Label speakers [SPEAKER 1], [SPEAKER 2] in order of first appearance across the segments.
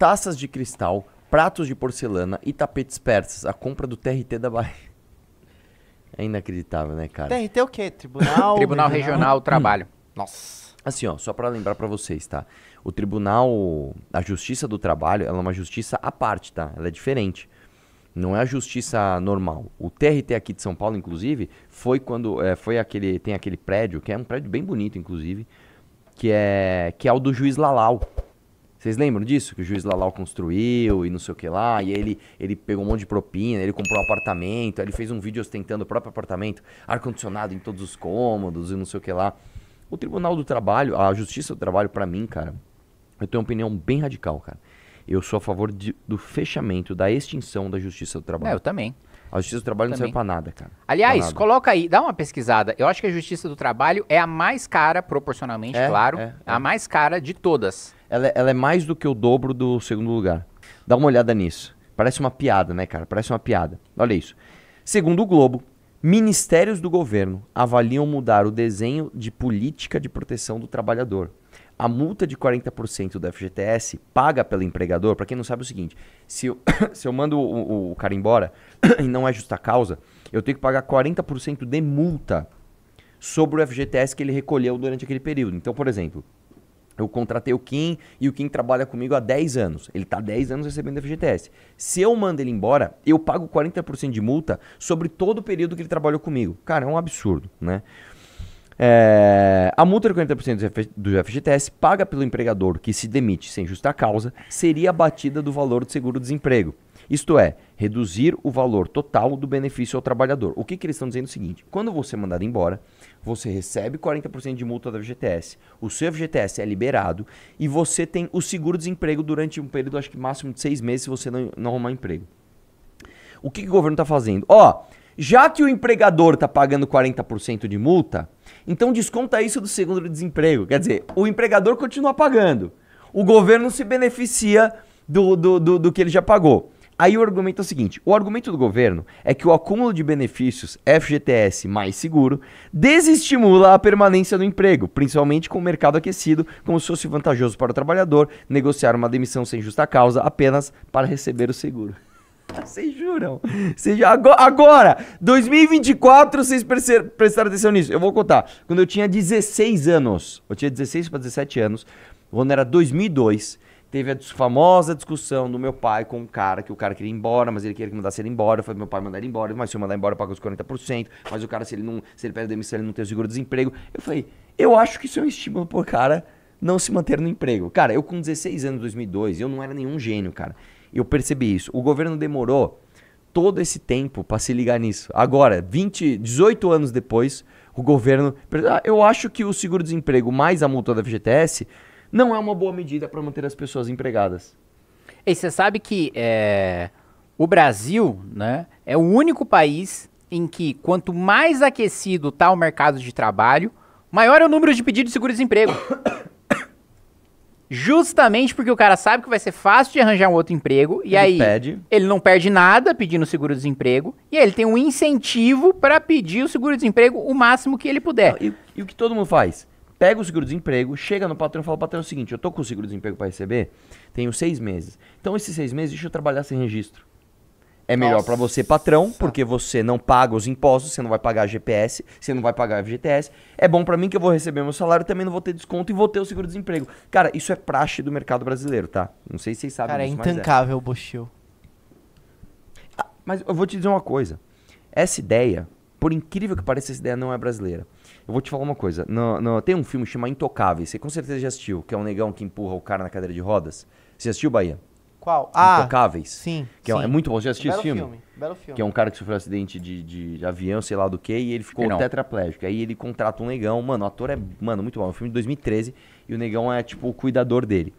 [SPEAKER 1] taças de cristal, pratos de porcelana e tapetes persas. A compra do TRT da Bahia. É inacreditável, né, cara? TRT
[SPEAKER 2] é o quê? Tribunal, Tribunal Regional do hum. Trabalho.
[SPEAKER 1] Nossa. Assim, ó, só para lembrar para vocês, tá? O Tribunal, a Justiça do Trabalho, ela é uma justiça à parte, tá? Ela é diferente. Não é a justiça normal. O TRT aqui de São Paulo, inclusive, foi quando é, foi aquele tem aquele prédio que é um prédio bem bonito, inclusive, que é que é o do juiz Lalau. Vocês lembram disso? Que o juiz Lalau construiu e não sei o que lá, e ele, ele pegou um monte de propina, ele comprou um apartamento, aí ele fez um vídeo ostentando o próprio apartamento, ar-condicionado em todos os cômodos e não sei o que lá. O Tribunal do Trabalho, a Justiça do Trabalho, para mim, cara, eu tenho uma opinião bem radical, cara. Eu sou a favor de, do fechamento, da extinção da Justiça do Trabalho. É, eu também. A Justiça do Trabalho também. não serve pra nada, cara. Aliás, nada.
[SPEAKER 2] coloca aí, dá uma pesquisada. Eu acho que a Justiça do Trabalho é a mais cara, proporcionalmente, é, claro, é, é. a mais cara de todas
[SPEAKER 1] ela, é, ela é mais do que o dobro do segundo lugar. Dá uma olhada nisso. Parece uma piada, né, cara? Parece uma piada. Olha isso. Segundo o Globo, ministérios do governo avaliam mudar o desenho de política de proteção do trabalhador. A multa de 40% do FGTS paga pelo empregador, para quem não sabe é o seguinte: se eu, se eu mando o, o, cara embora e não é justa causa, eu tenho que pagar 40% de multa sobre o FGTS que ele recolheu durante aquele período. Então, por exemplo, eu contratei o Kim e o Kim trabalha comigo há 10 anos. Ele está há 10 anos recebendo FGTS. Se eu mando ele embora, eu pago 40% de multa sobre todo o período que ele trabalhou comigo. Cara, é um absurdo, né? É, a multa de 40% do FGTS paga pelo empregador que se demite sem justa causa seria abatida do valor do seguro-desemprego. Isto é, reduzir o valor total do benefício ao trabalhador. O que, que eles estão dizendo é o seguinte: quando você é mandado embora, você recebe 40% de multa da FGTS, o seu FGTS é liberado e você tem o seguro-desemprego durante um período, acho que máximo de seis meses, se você não, não arrumar emprego. O que, que o governo está fazendo? Ó, já que o empregador está pagando 40% de multa, então desconta isso do seguro-desemprego. Quer dizer, o empregador continua pagando. O governo se beneficia do, do, do, do que ele já pagou. Aí o argumento é o seguinte: o argumento do governo é que o acúmulo de benefícios FGTS mais seguro desestimula a permanência no emprego, principalmente com o mercado aquecido, como se fosse vantajoso para o trabalhador negociar uma demissão sem justa causa apenas para receber o seguro. Vocês juram? agora, 2024, vocês prestaram atenção nisso. Eu vou contar. Quando eu tinha 16 anos, eu tinha 16 para 17 anos, o ano era 2002. Teve a famosa discussão do meu pai com um cara, que o cara queria ir embora, mas ele queria que mandasse ele embora. Foi meu pai mandar ele embora, mas se eu mandar embora, eu pago os 40%. Mas o cara, se ele não, se ele pede demissão, ele não tem o seguro-desemprego. Eu falei, eu acho que isso é um estímulo pro cara não se manter no emprego. Cara, eu com 16 anos, 2002, eu não era nenhum gênio, cara. Eu percebi isso. O governo demorou todo esse tempo para se ligar nisso. Agora, 20, 18 anos depois, o governo. Ah, eu acho que o seguro-desemprego mais a multa da FGTS não é uma boa medida para manter as pessoas empregadas. E você sabe que é, o Brasil né, é o único
[SPEAKER 2] país em que quanto mais aquecido está o mercado de trabalho, maior é o número de pedidos de seguro-desemprego. Justamente porque o cara sabe que vai ser fácil de arranjar um outro emprego, e ele aí pede. ele não perde nada pedindo seguro-desemprego, e aí ele tem um incentivo para pedir o seguro-desemprego o máximo que ele puder. e,
[SPEAKER 1] e o que todo mundo faz? pega o seguro-desemprego, chega no patrão e fala, patrão, é o seguinte, eu tô com o seguro-desemprego para receber, tenho seis meses. Então, esses seis meses, deixa eu trabalhar sem registro. É melhor para você, patrão, porque você não paga os impostos, você não vai pagar a GPS, você não vai pagar a FGTS. É bom para mim que eu vou receber meu salário, também não vou ter desconto e vou ter o seguro-desemprego. Cara, isso é praxe do mercado brasileiro, tá? Não sei se vocês sabem Cara, é disso, é intancável o é. Bochil. Ah, mas eu vou te dizer uma coisa. Essa ideia por incrível que pareça, essa ideia não é brasileira. Eu vou te falar uma coisa. No, no, tem um filme chamado Intocáveis, você com certeza já assistiu, que é um negão que empurra o cara na cadeira de rodas. Você assistiu, Bahia? Qual? Ah, Intocáveis. Sim. Que é sim. É, é, muito bom. Já assistiu esse filme? filme? Belo filme. Que é um cara que sofreu um acidente de, de, de avião, sei lá do que, e ele ficou não. tetraplégico. Aí ele contrata um negão. Mano, o ator é, mano, muito bom. É um filme de 2013 e o negão é, tipo, o cuidador dele.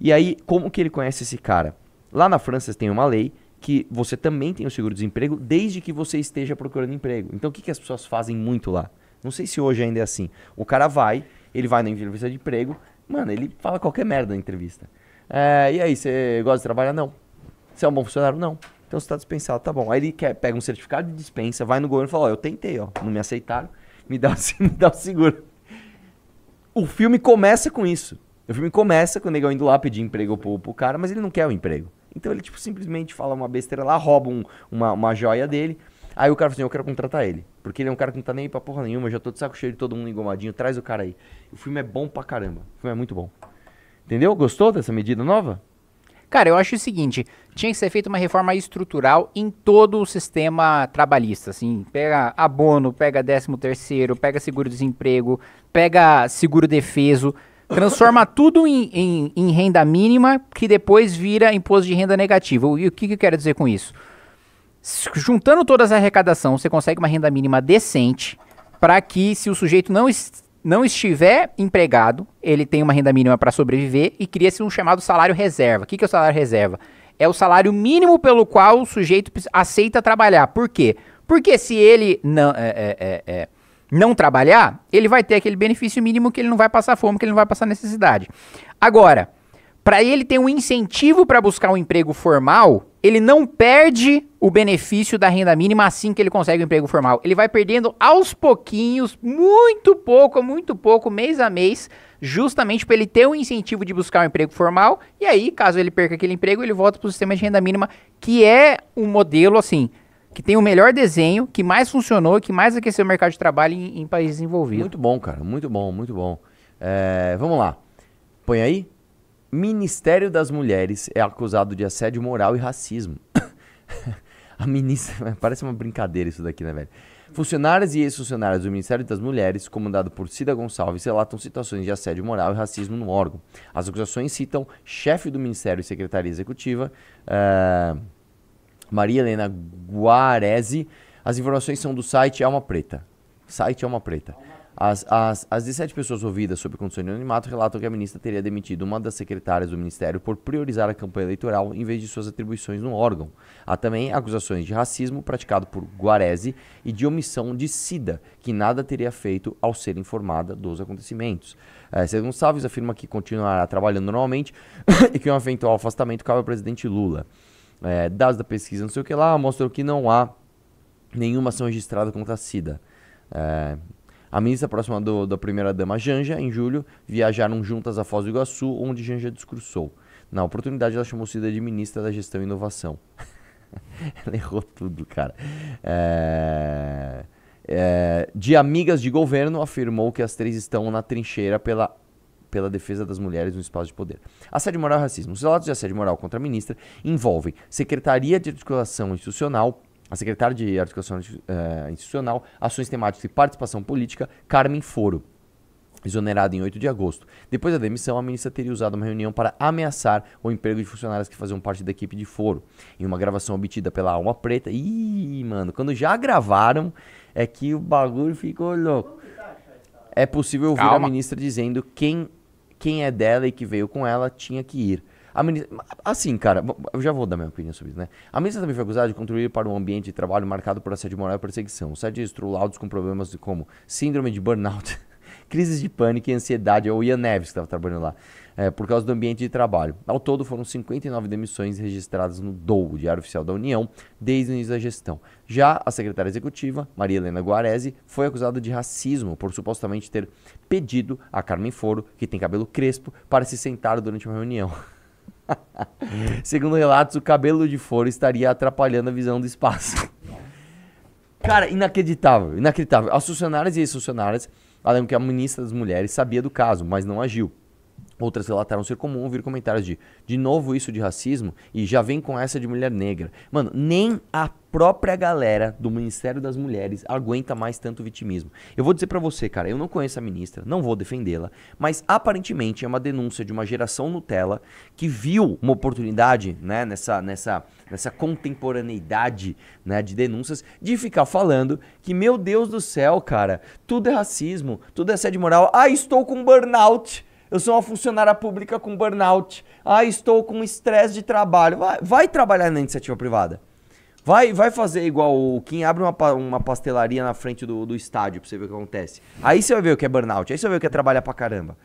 [SPEAKER 1] E aí, como que ele conhece esse cara? Lá na França tem uma lei que você também tem o seguro-desemprego desde que você esteja procurando emprego. Então, o que, que as pessoas fazem muito lá? Não sei se hoje ainda é assim. O cara vai, ele vai na entrevista de emprego, mano, ele fala qualquer merda na entrevista. É, e aí, você gosta de trabalhar? Não. Você é um bom funcionário? Não. Então você está dispensado, tá bom. Aí ele quer, pega um certificado de dispensa, vai no governo e fala: Ó, eu tentei, ó, não me aceitaram, me dá, me dá o seguro. O filme começa com isso. O filme começa com o negão indo lá pedir emprego pro, pro cara, mas ele não quer o emprego. Então ele, tipo, simplesmente fala uma besteira lá, rouba um, uma, uma joia dele. Aí o cara fala assim, eu quero contratar ele. Porque ele é um cara que não tá nem aí pra porra nenhuma, já tô de saco cheio de todo mundo engomadinho, traz o cara aí. O filme é bom pra caramba. O filme é muito bom. Entendeu? Gostou dessa medida nova?
[SPEAKER 2] Cara, eu acho o seguinte, tinha que ser feita uma reforma estrutural em todo o sistema trabalhista, assim, pega abono, pega 13 terceiro, pega seguro-desemprego, pega seguro-defeso, Transforma tudo em, em, em, renda mínima, que depois vira imposto de renda negativa. E o que, que eu quero dizer com isso? Juntando todas as arrecadações, você consegue uma renda mínima decente para que, se o sujeito não, est não estiver empregado, ele tenha uma renda mínima para sobreviver e cria-se um chamado salário reserva. O que, que é o salário reserva? É o salário mínimo pelo qual o sujeito aceita trabalhar. Por quê? Porque se ele não. É, é, é, é não trabalhar, ele vai ter aquele benefício mínimo que ele não vai passar fome, que ele não vai passar necessidade. Agora, para ele ter um incentivo para buscar um emprego formal, ele não perde o benefício da renda mínima assim que ele consegue o um emprego formal. Ele vai perdendo aos pouquinhos, muito pouco, muito pouco, mês a mês, justamente para ele ter o um incentivo de buscar um emprego formal. E aí, caso ele perca aquele emprego, ele volta para o sistema de renda mínima, que é um modelo assim que tem o melhor desenho,
[SPEAKER 1] que mais funcionou, que mais aqueceu o mercado de trabalho em, em países envolvidos. Muito bom, cara. Muito bom, muito bom. É, vamos lá. Põe aí. Ministério das Mulheres é acusado de assédio moral e racismo. a ministra. Parece uma brincadeira isso daqui, né, velho? Funcionários e ex-funcionários do Ministério das Mulheres, comandado por Cida Gonçalves, relatam situações de assédio moral e racismo no órgão. As acusações citam chefe do Ministério e secretaria executiva. Uh Maria Helena Guarese. As informações são do site Alma Preta. Site Alma Preta. As, as, as 17 pessoas ouvidas sobre condição de anonimato relatam que a ministra teria demitido uma das secretárias do ministério por priorizar a campanha eleitoral em vez de suas atribuições no órgão. Há também acusações de racismo praticado por Guarese e de omissão de Sida, que nada teria feito ao ser informada dos acontecimentos. É, Cida Gonçalves afirma que continuará trabalhando normalmente e que um eventual afastamento cabe ao presidente Lula é, dados da pesquisa, não sei o que lá, mostram que não há nenhuma ação registrada contra a SIDA. É, a ministra próxima do, da primeira-dama Janja, em julho, viajaram juntas a Foz do Iguaçu, onde Janja discursou. Na oportunidade, ela chamou Cida de ministra da Gestão e Inovação. ela errou tudo, cara. É, é, de amigas de governo, afirmou que as três estão na trincheira pela pela defesa das mulheres no espaço de poder. Assédio moral e racismo. Os relatos de assédio moral contra a ministra envolvem Secretaria de Articulação Institucional, a secretária de Articulação uh, Institucional, Ações Temáticas e Participação Política, Carmen Foro exonerada em 8 de agosto. Depois da demissão, a ministra teria usado uma reunião para ameaçar o emprego de funcionários que faziam parte da equipe de foro. Em uma gravação obtida pela Alma Preta. Ih, mano, quando já gravaram, é que o bagulho ficou louco. É possível ouvir Calma. a ministra dizendo quem quem é dela e que veio com ela tinha que ir. A ministra, assim, cara, eu já vou dar minha opinião sobre isso, né? A ministra também foi acusada de contribuir para um ambiente de trabalho marcado por assédio moral e perseguição. O site com problemas de como síndrome de burnout. crises de pânico e ansiedade. É o Ian Neves que estava trabalhando lá. É, por causa do ambiente de trabalho. Ao todo, foram 59 demissões registradas no DOU, Diário Oficial da União, desde o início da gestão. Já a secretária executiva, Maria Helena Guarese, foi acusada de racismo por supostamente ter pedido a Carmen Foro, que tem cabelo crespo, para se sentar durante uma reunião. Segundo relatos, o cabelo de Foro estaria atrapalhando a visão do espaço. Cara, inacreditável, inacreditável. As funcionárias e ex funcionárias Alegam que a ministra das Mulheres sabia do caso, mas não agiu. Outras relataram ser comum ouvir comentários de de novo isso de racismo e já vem com essa de mulher negra. Mano, nem a própria galera do Ministério das Mulheres aguenta mais tanto vitimismo. Eu vou dizer para você, cara, eu não conheço a ministra, não vou defendê-la, mas aparentemente é uma denúncia de uma geração Nutella que viu uma oportunidade, né, nessa nessa nessa contemporaneidade, né, de denúncias de ficar falando que meu Deus do céu, cara, tudo é racismo, tudo é sede moral. Ah, estou com burnout eu sou uma funcionária pública com burnout, ah, estou com estresse de trabalho. Vai, vai, trabalhar na iniciativa privada. Vai, vai fazer igual o Kim abre uma, uma pastelaria na frente do, do estádio pra você ver o que acontece. Aí você vai ver o que é burnout, aí você vai ver o que é trabalhar pra caramba.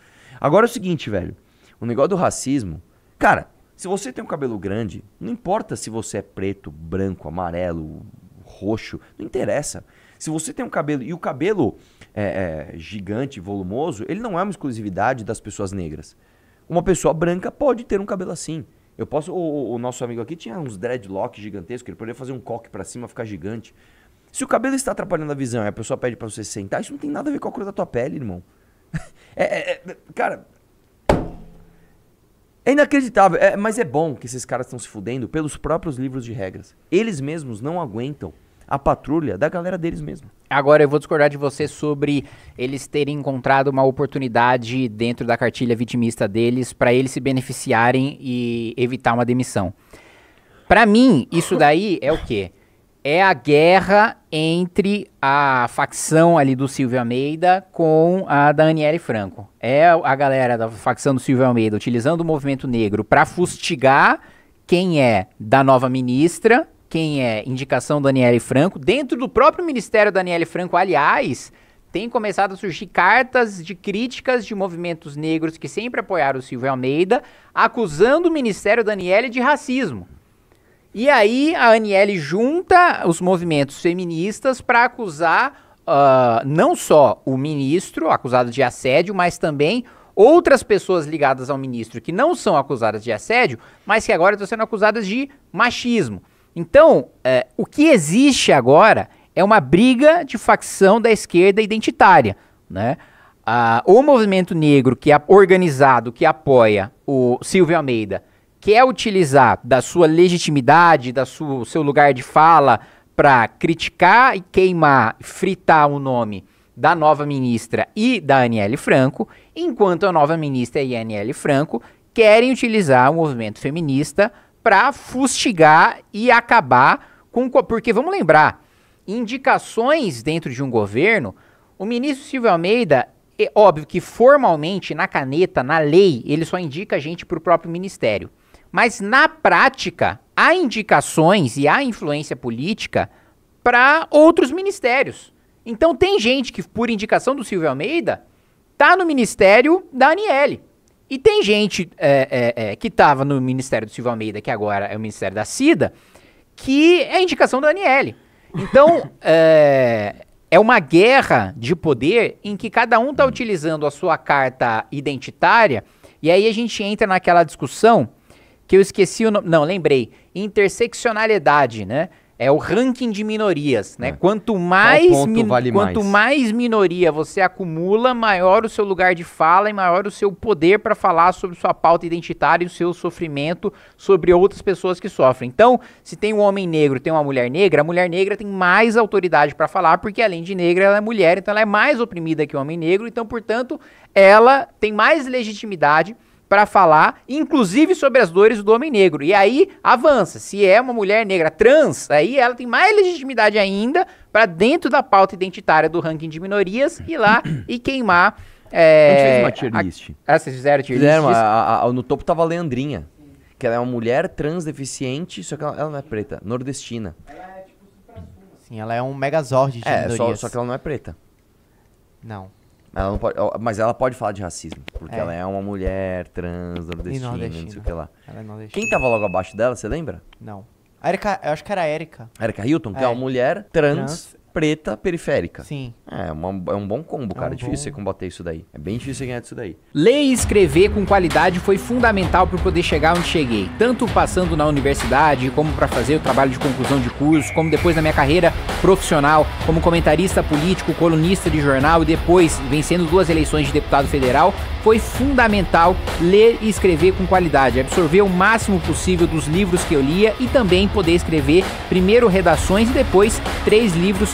[SPEAKER 1] Agora é o seguinte, velho. O negócio do racismo. Cara, se você tem um cabelo grande, não importa se você é preto, branco, amarelo, roxo, não interessa. Se você tem um cabelo, e o cabelo é, é, gigante, volumoso, ele não é uma exclusividade das pessoas negras. Uma pessoa branca pode ter um cabelo assim. Eu posso. O, o nosso amigo aqui tinha uns dreadlocks gigantescos, ele poderia fazer um coque para cima, ficar gigante. Se o cabelo está atrapalhando a visão e a pessoa pede para você sentar, isso não tem nada a ver com a cor da tua pele, irmão. É, é, é, cara, é inacreditável, é, mas é bom que esses caras estão se fudendo pelos próprios livros de regras. Eles mesmos não aguentam a patrulha da galera deles mesmo. Agora eu vou discordar de você sobre eles terem encontrado uma
[SPEAKER 2] oportunidade dentro da cartilha vitimista deles para eles se beneficiarem e evitar uma demissão. Para mim, isso daí é o quê? É a guerra entre a facção ali do Silvio Almeida com a Daniele Franco. É a galera da facção do Silvio Almeida utilizando o movimento negro para fustigar quem é da nova ministra quem é indicação Daniele Franco. Dentro do próprio Ministério Daniele Franco, aliás, tem começado a surgir cartas de críticas de movimentos negros que sempre apoiaram o Silvio Almeida, acusando o Ministério Daniele de racismo. E aí a Aniele junta os movimentos feministas para acusar uh, não só o ministro, acusado de assédio, mas também outras pessoas ligadas ao ministro que não são acusadas de assédio, mas que agora estão sendo acusadas de machismo. Então, é, o que existe agora é uma briga de facção da esquerda identitária, né? Ah, o movimento negro que é organizado, que apoia o Silvio Almeida, quer utilizar da sua legitimidade, da sua, seu lugar de fala para criticar e queimar, fritar o nome da nova ministra e da Aniele Franco, enquanto a nova ministra e a Aniele Franco querem utilizar o movimento feminista para fustigar e acabar com. Porque vamos lembrar, indicações dentro de um governo, o ministro Silvio Almeida, é óbvio que formalmente, na caneta, na lei, ele só indica a gente para o próprio ministério. Mas na prática, há indicações e há influência política para outros ministérios. Então tem gente que, por indicação do Silvio Almeida, tá no ministério da Aniele. E tem gente é, é, é, que estava no Ministério do Silvio Almeida, que agora é o Ministério da Cida, que é a indicação da Daniele. Então, é, é, uma guerra de poder em que cada um está utilizando a sua carta identitária, e aí a gente entra naquela discussão que eu esqueci o nome. Não, lembrei. Interseccionalidade, né? É o ranking de minorias, né? É. Quanto mais vale quanto mais? mais minoria você acumula, maior o seu lugar de fala e maior o seu poder para falar sobre sua pauta identitária e o seu sofrimento sobre outras pessoas que sofrem. Então, se tem um homem negro, tem uma mulher negra, a mulher negra tem mais autoridade para falar, porque além de negra, ela é mulher, então ela é mais oprimida que o homem negro, então, portanto, ela tem mais legitimidade para falar, inclusive sobre as dores do homem negro. E aí avança. Se é uma mulher negra trans, aí ela tem mais legitimidade ainda para dentro da pauta identitária do ranking de minorias ir lá e queimar. É, a gente fez uma tier
[SPEAKER 1] list. A, ah, vocês fizeram tier fizeram list? Fizeram. No topo tava a Leandrinha, que ela é uma mulher trans deficiente, só que ela, ela não é preta, nordestina. Ela é tipo Sim, ela é um megazord de é, Só, só que ela não é preta. Não. Ela pode, mas ela pode falar de racismo, porque é. ela é uma mulher trans, nordestina, nordestina. não sei o que lá. Ela é nordestina. Quem tava logo abaixo dela, você lembra? Não.
[SPEAKER 2] A Erika, eu acho que era a Erika. Erika Hilton, que é, é uma mulher trans, trans
[SPEAKER 1] preta periférica. Sim. É, uma, é um bom combo, cara. É um difícil bom... você combater isso daí. É bem difícil ganhar disso daí. Ler e escrever com qualidade foi fundamental para poder chegar onde cheguei. Tanto passando
[SPEAKER 2] na universidade, como para fazer o trabalho de conclusão de curso, como depois na minha carreira profissional, como comentarista político, colunista de jornal e depois vencendo duas eleições de deputado federal, foi fundamental ler e escrever com qualidade. Absorver o máximo possível dos livros que eu lia e também poder escrever primeiro redações e depois três livros